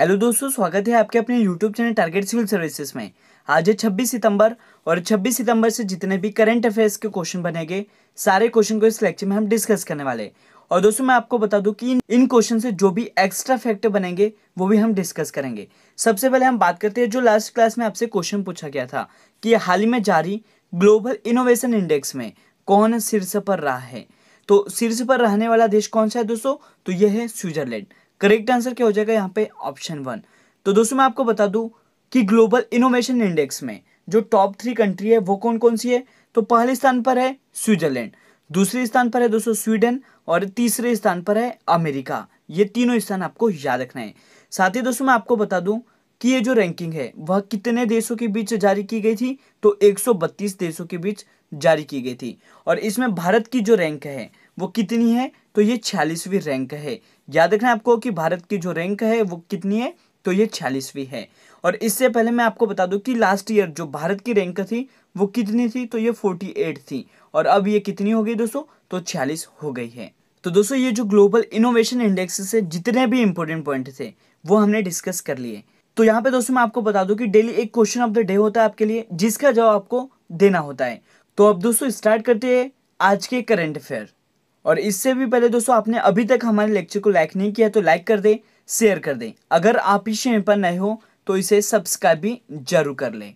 hello दोस्तों स्वागत है आपके अपने YouTube channel target civil services में आज है छब्बीस सितंबर और 26 सितंबर से जितने भी करंट अफेयर्स के क्वेश्चन बनेंगे सारे क्वेश्चन को इस लेक्चर में हम डिस्कस करने वाले और दोस्तों मैं आपको बता दूं कि इन क्वेश्चन से जो भी एक्स्ट्रा फैक्ट बनेंगे वो भी हम डिस्कस करेंगे सबसे पहले हम बात करते हैं जो लास्ट क्लास में आपसे क्वेश्चन पूछा गया था कि हाल ही में जारी ग्लोबल इनोवेशन इंडेक्स में कौन शीर्ष पर रहा है तो शीर्ष पर रहने वाला देश कौन सा है दोस्तों तो यह है स्विट्जरलैंड करेक्ट आंसर क्या हो जाएगा यहाँ पे ऑप्शन वन तो दोस्तों मैं आपको बता दूं कि ग्लोबल इनोवेशन इंडेक्स में जो टॉप थ्री कंट्री है वो कौन कौन सी है तो पहले स्थान पर है स्विट्जरलैंड दूसरे स्थान पर है दोस्तों स्वीडन और तीसरे स्थान पर है अमेरिका ये तीनों स्थान आपको याद रखना है साथ ही दोस्तों मैं आपको बता दूं कि ये जो रैंकिंग है वह कितने देशों के बीच जारी की गई थी तो 132 देशों के बीच जारी की गई थी और इसमें भारत की जो रैंक है वो कितनी है तो ये छियालीसवीं रैंक है याद रखना आपको कि भारत की जो रैंक है वो कितनी है तो ये छियालीसवीं है और इससे पहले मैं आपको बता दूं कि लास्ट ईयर जो भारत की रैंक थी वो कितनी थी तो ये फोर्टी एट थी और अब ये कितनी हो गई दोस्तों तो छियालीस हो गई है तो दोस्तों ये जो ग्लोबल इनोवेशन इंडेक्स से जितने भी इंपॉर्टेंट पॉइंट थे वो हमने डिस्कस कर लिए तो यहाँ पे दोस्तों मैं आपको बता दूं कि डेली एक क्वेश्चन ऑफ द डे होता है आपके लिए जिसका जवाब आपको देना होता है तो अब दोस्तों स्टार्ट करते हैं आज के करंट अफेयर और इससे भी पहले दोस्तों आपने अभी तक हमारे लेक्चर को लाइक नहीं किया तो लाइक कर दें शेयर कर दें अगर आप इस चैनल पर नए हो तो इसे सब्सक्राइब भी जरूर कर लें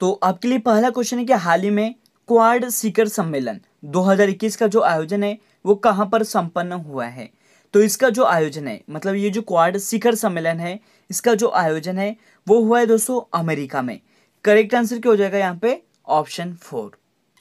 तो आपके लिए पहला क्वेश्चन है कि हाल ही में क्वाड सीकर सम्मेलन 2021 का जो आयोजन है वो कहाँ पर संपन्न हुआ है तो इसका जो आयोजन है मतलब ये जो क्वाड शिखर सम्मेलन है इसका जो आयोजन है वो हुआ है दोस्तों अमेरिका में करेक्ट आंसर क्या हो जाएगा यहाँ पे ऑप्शन फोर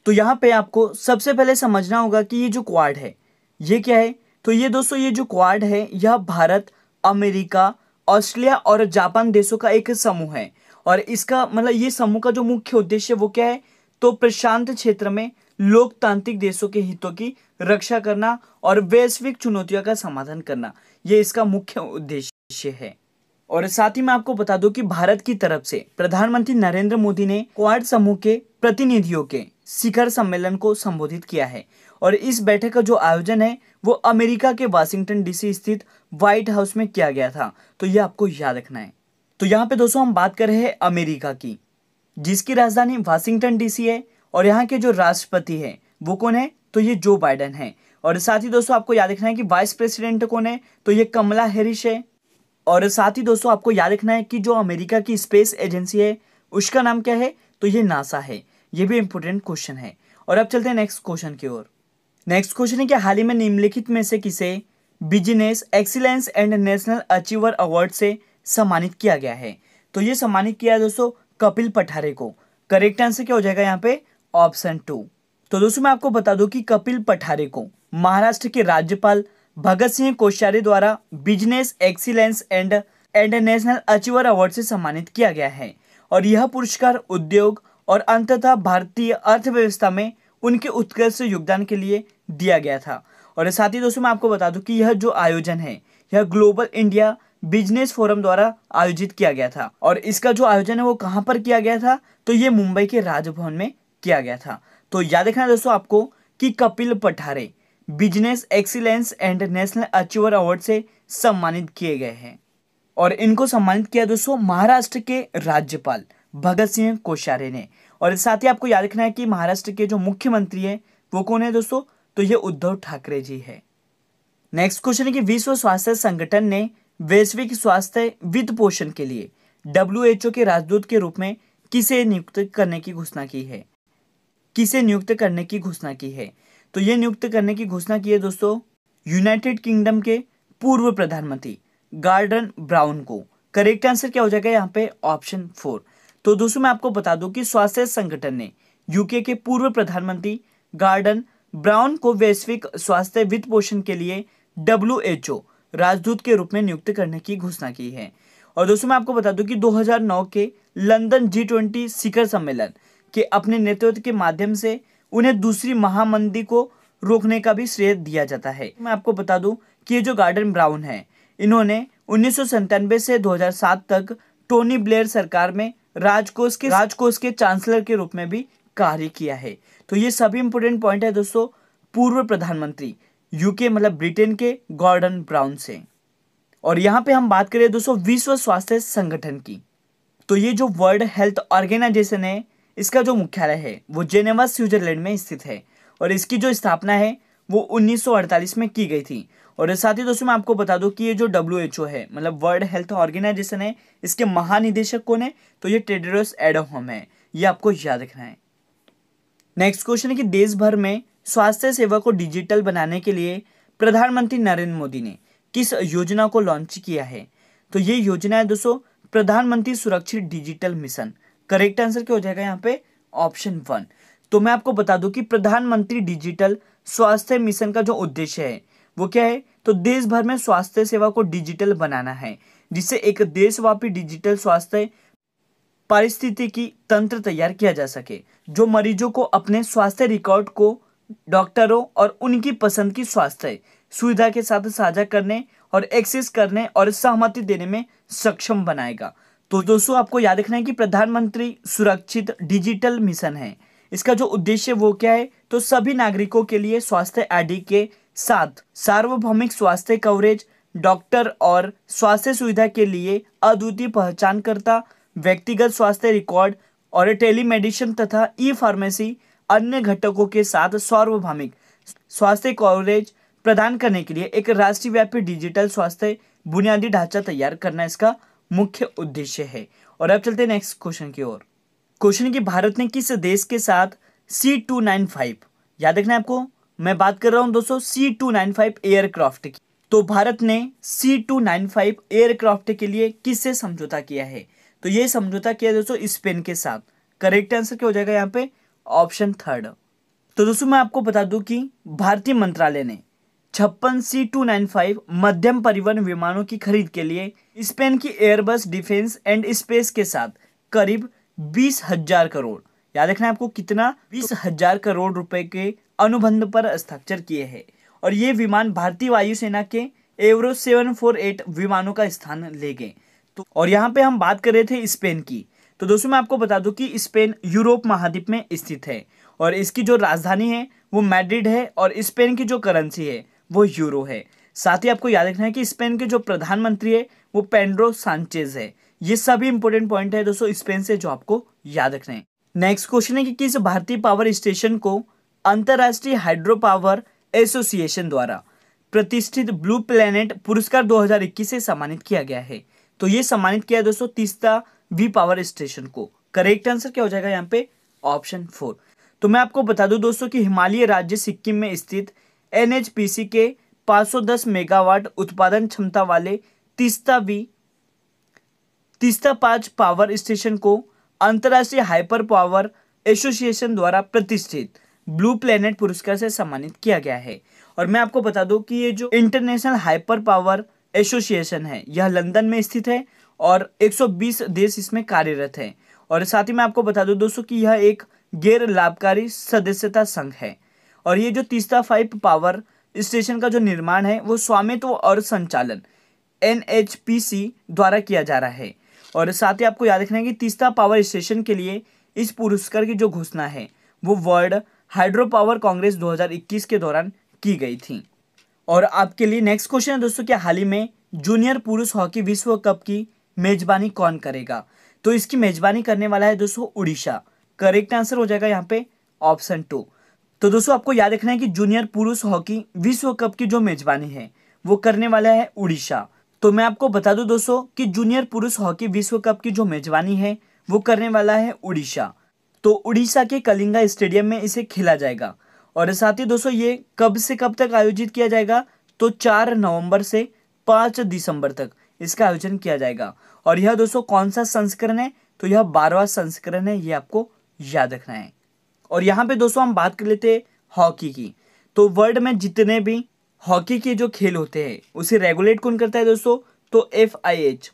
तो यहाँ पे आपको सबसे पहले समझना होगा कि ये जो क्वाड है ये क्या है तो ये दोस्तों ये जो क्वाड है यह भारत अमेरिका ऑस्ट्रेलिया और जापान देशों का एक समूह है और इसका मतलब ये समूह का जो मुख्य उद्देश्य वो क्या है तो प्रशांत क्षेत्र में लोकतांत्रिक देशों के हितों की रक्षा करना और वैश्विक चुनौतियों का समाधान करना ये इसका मुख्य उद्देश्य है और साथ ही मैं आपको बता दूं कि भारत की तरफ से प्रधानमंत्री नरेंद्र मोदी ने क्वाड समूह के प्रतिनिधियों के शिखर सम्मेलन को संबोधित किया है और इस बैठक का जो आयोजन है वो अमेरिका के वाशिंगटन डीसी स्थित व्हाइट हाउस में किया गया था तो ये आपको याद रखना है तो यहाँ पे दोस्तों हम बात कर रहे हैं अमेरिका की जिसकी राजधानी वाशिंगटन डीसी है और यहाँ के जो राष्ट्रपति है वो कौन है तो ये जो बाइडन है और साथ ही दोस्तों आपको याद रखना है कि वाइस प्रेसिडेंट कौन है तो ये कमला हैरिस है और साथ ही दोस्तों आपको याद रखना है कि जो अमेरिका की स्पेस एजेंसी है उसका नाम क्या है तो ये नासा है ये भी इंपॉर्टेंट क्वेश्चन है और अब चलते हैं नेक्स्ट क्वेश्चन की ओर नेक्स्ट क्वेश्चन है कि हाल ही में निम्नलिखित में से किसे business excellence and national achiever award से सम्मानित किया गया है तो ये सम्मानित किया दोस्तों कपिल पठारे को करेक्ट आंसर क्या हो जाएगा यहाँ पे ऑप्शन टू तो दोस्तों मैं आपको बता दूं कि कपिल पठारे को महाराष्ट्र के राज्यपाल भगत सिंह कोश्यारी द्वारा business excellence and and national achiever award से सम्मानित किया गया है और यह पुरस्कार उद्योग और अंततः भारतीय अर्थव्यवस्था में उनके उत्कृष्ट योगदान के लिए दिया गया था और साथ ही दोस्तों मैं आपको बता दूं कि यह जो आयोजन है यह ग्लोबल इंडिया बिजनेस फोरम द्वारा आयोजित किया गया था और इसका जो आयोजन है वो कहाँ पर किया गया था तो ये मुंबई के राजभवन में किया गया था तो याद रखना दोस्तों आपको कि Kapil Pathare business excellence and national achiever award से सम्मानित किए गए हैं और इनको सम्मानित किया दोस्तों महाराष्ट्र के राज्यपाल भगत सिंह कोश्यारे ने और साथ ही आपको याद रखना है कि महाराष्ट्र के जो मुख्यमंत्री हैं वो कौन है दोस्तों तो ये उद्धव ठाकरे जी है नेक्स्ट क्वेश्चन है कि विश्व स्वास्थ्य संगठन ने वैश्विक स्वास्थ्य वित्त पोषण के लिए डब्ल्यू के राजदूत के रूप में किसे नियुक्त करने की घोषणा की है किसे नियुक्त करने की घोषणा की है तो ये नियुक्त करने की घोषणा की है दोस्तों यूनाइटेड किंगडम के पूर्व प्रधानमंत्री गार्डन ब्राउन को करेक्ट आंसर क्या हो जाएगा यहाँ पे ऑप्शन फोर तो दोस्तों मैं आपको बता दूं कि स्वास्थ्य संगठन ने यूके के पूर्व प्रधानमंत्री गार्डन ब्राउन को वैश्विक स्वास्थ्य वित्त पोषण के लिए डब्ल्यू राजदूत के रूप में नियुक्त करने की घोषणा की है और दोस्तों मैं आपको बता दूं कि 2009 के लंदन जी ट्वेंटी शिखर सम्मेलन के अपने नेतृत्व के माध्यम से उन्हें दूसरी महामंदी को रोकने का भी श्रेय दिया जाता है मैं आपको बता दूं कि ये जो गार्डन ब्राउन है इन्होंने उन्नीस से 2007 तक टोनी ब्लेयर सरकार में राजकोष के राजकोष के चांसलर के रूप में भी कार्य किया है तो ये सभी इंपोर्टेंट पॉइंट है दोस्तों पूर्व प्रधानमंत्री यूके मतलब ब्रिटेन के गॉर्डन ब्राउन से और यहाँ पे हम बात करें दोस्तों विश्व स्वास्थ्य संगठन की तो ये जो वर्ल्ड हेल्थ ऑर्गेनाइजेशन है इसका जो मुख्यालय है वो जेनेवा स्विट्जरलैंड में स्थित है और इसकी जो स्थापना है वो 1948 में की गई थी और साथ ही दोस्तों मैं आपको बता दूं कि ये जो डब्ल्यू है मतलब वर्ल्ड हेल्थ ऑर्गेनाइजेशन है इसके महानिदेशक कौन है तो ये टेडरस एडोहम है ये आपको याद रखना है नेक्स्ट क्वेश्चन है कि देश भर में स्वास्थ्य सेवा को डिजिटल बनाने के लिए प्रधानमंत्री नरेंद्र मोदी ने किस योजना को लॉन्च किया है तो ये योजना है दोस्तों प्रधानमंत्री सुरक्षित डिजिटल मिशन करेक्ट आंसर क्या हो जाएगा यहाँ पे ऑप्शन वन तो मैं आपको बता दूं कि प्रधानमंत्री डिजिटल स्वास्थ्य मिशन का जो उद्देश्य है वो क्या है तो देश भर में स्वास्थ्य सेवा को डिजिटल बनाना है जिससे एक देशव्यापी डिजिटल स्वास्थ्य परिस्थिति की तंत्र तैयार किया जा सके जो मरीजों को अपने स्वास्थ्य रिकॉर्ड को डॉक्टरों और उनकी पसंद की स्वास्थ्य सुविधा के साथ साझा करने और एक्सेस करने और सहमति देने में सक्षम बनाएगा तो दोस्तों आपको याद रखना है कि प्रधानमंत्री सुरक्षित डिजिटल मिशन है इसका जो उद्देश्य वो क्या है तो सभी नागरिकों के लिए स्वास्थ्य आईडी के साथ सार्वभौमिक स्वास्थ्य कवरेज डॉक्टर और स्वास्थ्य सुविधा के लिए अद्वितीय पहचानकर्ता व्यक्तिगत स्वास्थ्य रिकॉर्ड और टेलीमेडिसिन तथा ई फार्मेसी अन्य घटकों के साथ सार्वभौमिक स्वास्थ्य कवरेज प्रदान करने के लिए एक राष्ट्रव्यापी डिजिटल स्वास्थ्य बुनियादी ढांचा तैयार करना इसका मुख्य उद्देश्य है और अब चलते हैं नेक्स्ट क्वेश्चन की ओर क्वेश्चन की भारत ने किस देश के साथ सी टू नाइन फाइव याद रखना आपको मैं बात कर रहा हूँ दोस्तों C two nine five aircraft की तो भारत ने C two nine five aircraft के लिए किससे समझौता किया है तो ये समझौता किया दोस्तों स्पेन के साथ करेक्ट आंसर क्या हो जाएगा यहाँ पे ऑप्शन थर्ड तो दोस्तों मैं आपको बता दूं कि भारतीय मंत्रालय ने छप्पन सी टू नाइन फाइव मध्यम परिवहन विमानों की खरीद के लिए स्पेन की एयरबस डिफेंस एंड स्पेस के साथ करीब बीस हजार करोड़ याद रखना आपको कितना बीस हजार करोड़ रुपए के अनुबंध पर हस्ताक्षर किए हैं और ये विमान भारतीय वायुसेना के एवरो सेवन फोर एट विमानों का स्थान ले गए तो और यहाँ पे हम बात कर रहे थे स्पेन की तो दोस्तों मैं आपको बता दूं कि स्पेन यूरोप महाद्वीप में स्थित है और इसकी जो राजधानी है वो मैड्रिड है और स्पेन की जो करेंसी है वो यूरो है साथ ही आपको याद रखना है कि स्पेन के जो प्रधानमंत्री है वो पेंड्रो सांचेज है ये सभी इंपॉर्टेंट पॉइंट है दोस्तों स्पेन से जो आपको याद रखना है नेक्स्ट क्वेश्चन है कि किस भारतीय पावर स्टेशन को अंतर्राष्ट्रीय हाइड्रो पावर एसोसिएशन द्वारा प्रतिष्ठित ब्लू प्लेनेट पुरस्कार 2021 से सम्मानित किया गया है तो ये सम्मानित किया दोस्तों तीसता वी पावर स्टेशन को करेक्ट आंसर क्या हो जाएगा यहाँ पे ऑप्शन फोर तो मैं आपको बता दूं दोस्तों कि हिमालय राज्य सिक्किम में स्थित एनएचपीसी के 510 मेगावाट उत्पादन क्षमता वाले तीस्ता वी तीस्ता पाँच पावर स्टेशन को अंतर्राष्ट्रीय हाइपर पावर एसोसिएशन द्वारा प्रतिष्ठित ब्लू प्लेनेट पुरस्कार से सम्मानित किया गया है और मैं आपको बता दूं कि ये जो इंटरनेशनल हाइपर पावर एसोसिएशन है यह लंदन में स्थित है और 120 देश इसमें कार्यरत हैं और साथ ही मैं आपको बता दूं दोस्तों कि यह एक गैर लाभकारी सदस्यता संघ है और ये जो तीस्ता फाइव पावर स्टेशन का जो निर्माण है वो स्वामित्व और संचालन एन द्वारा किया जा रहा है और साथ ही आपको याद रखना है कि तीस्ता पावर स्टेशन के लिए इस पुरस्कार की जो घोषणा है वो वर्ल्ड हाइड्रो पावर कांग्रेस 2021 के दौरान की गई थी और आपके लिए नेक्स्ट क्वेश्चन है दोस्तों क्या हाल ही में जूनियर पुरुष हॉकी विश्व कप की मेजबानी कौन करेगा तो इसकी मेजबानी करने वाला है दोस्तों उड़ीसा करेक्ट आंसर हो जाएगा यहाँ पे ऑप्शन टू तो दोस्तों आपको याद रखना है कि जूनियर पुरुष हॉकी विश्व कप की जो मेजबानी है वो करने वाला है उड़ीसा तो मैं आपको बता दूं दोस्तों कि जूनियर पुरुष हॉकी विश्व कप की जो मेजबानी है वो करने वाला है उड़ीसा तो उड़ीसा के कलिंगा स्टेडियम में इसे खेला जाएगा और साथ ही दोस्तों ये कब से कब तक आयोजित किया जाएगा तो चार नवम्बर से पाँच दिसंबर तक इसका आयोजन किया जाएगा और यह दोस्तों कौन सा संस्करण है तो यह बारहवा संस्करण है ये आपको याद रखना है और यहाँ पे दोस्तों हम बात कर लेते हैं हॉकी की तो वर्ल्ड में जितने भी हॉकी के जो खेल होते हैं उसे रेगुलेट कौन करता है दोस्तों तो एफ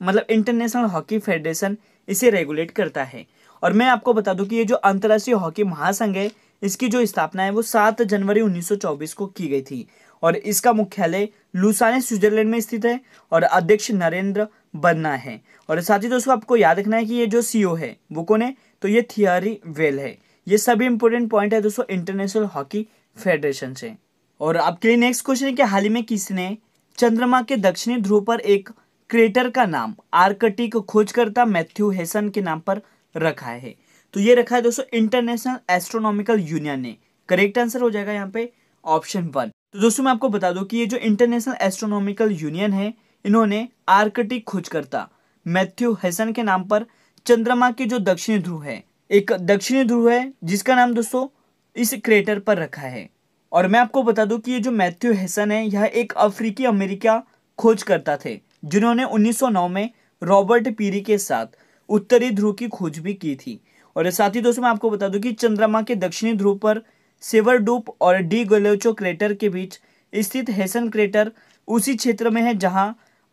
मतलब इंटरनेशनल हॉकी फेडरेशन इसे रेगुलेट करता है और मैं आपको बता दूं कि ये जो अंतर्राष्ट्रीय हॉकी महासंघ है इसकी जो स्थापना है वो सात जनवरी 1924 को की गई थी और इसका मुख्यालय लुसाने स्विट्जरलैंड में स्थित है और अध्यक्ष नरेंद्र बन्ना है और साथ ही दोस्तों आपको याद रखना है कि ये जो सी है वो कौन है तो ये थियरी वेल है ये सभी इंपॉर्टेंट पॉइंट है दोस्तों इंटरनेशनल हॉकी फेडरेशन से और आपके लिए नेक्स्ट क्वेश्चन है कि हाल ही में किसने चंद्रमा के दक्षिणी ध्रुव पर एक क्रेटर का नाम आर्कटिक खोजकर्ता मैथ्यू हेसन के नाम पर रखा है तो ये रखा है दोस्तों इंटरनेशनल एस्ट्रोनॉमिकल यूनियन ने करेक्ट आंसर हो जाएगा यहाँ पे ऑप्शन वन तो दोस्तों मैं आपको बता दूं कि ये जो इंटरनेशनल एस्ट्रोनॉमिकल यूनियन है इन्होंने आर्कटिक खोजकर्ता मैथ्यू हेसन के नाम पर चंद्रमा के जो दक्षिणी ध्रुव है एक दक्षिणी ध्रुव है जिसका नाम दोस्तों इस क्रेटर पर रखा है और मैं आपको बता दूं कि ये जो मैथ्यू हेसन है यह एक अफ्रीकी अमेरिका खोजकर्ता थे जिन्होंने 1909 में रॉबर्ट पीरी के साथ उत्तरी ध्रुव की खोज भी की थी और साथ ही दोस्तों मैं आपको बता दूं कि चंद्रमा के दक्षिणी ध्रुव पर डूप और डी गोलोचो क्रेटर के बीच स्थित हेसन क्रेटर उसी क्षेत्र में है जहां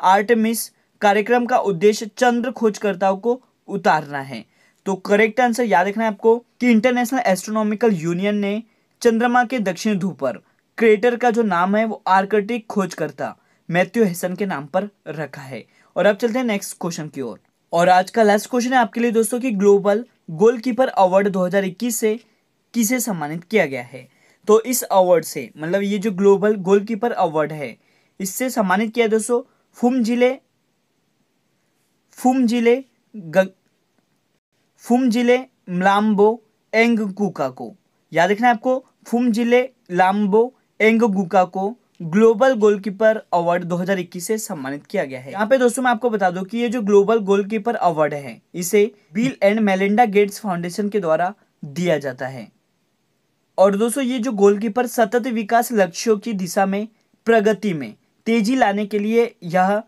आर्टमिस कार्यक्रम का उद्देश्य चंद्र खोजकर्ताओं को उतारना है तो करेक्ट आंसर याद रखना है आपको कि इंटरनेशनल एस्ट्रोनॉमिकल यूनियन ने चंद्रमा के दक्षिण ध्रुव पर क्रेटर का जो नाम है वो आर्कटिक खोजकर्ता मैथ्यू हेसन के नाम पर रखा है और अब चलते हैं नेक्स्ट क्वेश्चन की ओर और आज का लास्ट क्वेश्चन है आपके लिए दोस्तों कि ग्लोबल गोलकीपर अवार्ड 2021 से किसे सम्मानित किया गया है तो इस अवार्ड से मतलब ये जो ग्लोबल गोलकीपर अवार्ड है इससे सम्मानित किया दोस्तों फुम जिले फुम जिले ग फुम जिले मलाम्बो एंग गुका को याद रखना है आपको फुम जिले लाम्बो एंग गुका को ग्लोबल गोलकीपर अवार्ड 2021 से सम्मानित किया गया है यहाँ पे दोस्तों मैं आपको बता दूं कि ये जो ग्लोबल गोलकीपर अवार्ड है इसे Bill and Melinda Gates Foundation के द्वारा दिया जाता है और दोस्तों ये जो गोलकीपर सतत विकास लक्ष्यों की दिशा में प्रगति में तेजी लाने के लिए यह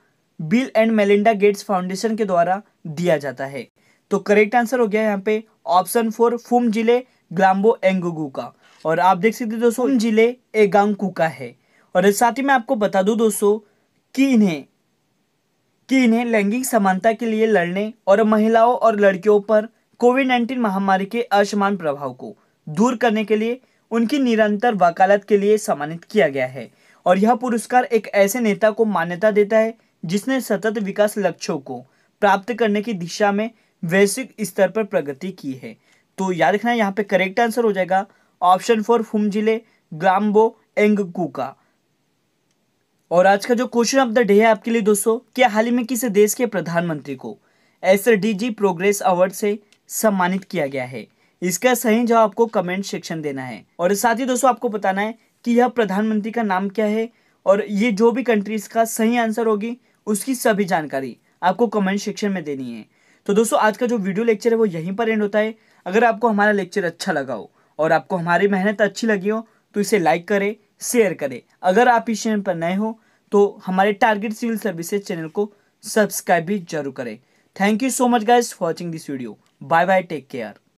Bill and Melinda Gates Foundation के द्वारा दिया जाता है तो करेक्ट आंसर हो गया यहाँ पे ऑप्शन फोर फुम जिले ग्लाम्बो एंगुगू का और आप देख सकते दोस्तों जिले एगांगकू का है और साथ ही मैं आपको बता दूं दोस्तों कि इन्हें कि इन्हें लैंगिक समानता के लिए लड़ने और महिलाओं और लड़कियों पर कोविड नाइन्टीन महामारी के असमान प्रभाव को दूर करने के लिए उनकी निरंतर वकालत के लिए सम्मानित किया गया है और यह पुरस्कार एक ऐसे नेता को मान्यता देता है जिसने सतत विकास लक्ष्यों को प्राप्त करने की दिशा में वैश्विक स्तर पर प्रगति की है तो याद रखना यहाँ पे करेक्ट आंसर हो जाएगा ऑप्शन फोर फुम जिले ग्राम्बो का और आज का जो क्वेश्चन ऑफ द डे है आपके लिए दोस्तों क्या हाल ही में किसी देश के प्रधानमंत्री को एस प्रोग्रेस अवार्ड से सम्मानित किया गया है इसका सही जवाब आपको कमेंट सेक्शन देना है और साथ ही दोस्तों आपको बताना है कि यह प्रधानमंत्री का नाम क्या है और ये जो भी कंट्रीज का सही आंसर होगी उसकी सभी जानकारी आपको कमेंट सेक्शन में देनी है तो दोस्तों आज का जो वीडियो लेक्चर है वो यहीं पर एंड होता है अगर आपको हमारा लेक्चर अच्छा लगा हो और आपको हमारी मेहनत अच्छी लगी हो तो इसे लाइक करें शेयर करें अगर आप इस चैनल पर नए हो तो हमारे टारगेट सिविल सर्विसेज चैनल को सब्सक्राइब भी जरूर करें thank you so much guys for watching this video bye bye take care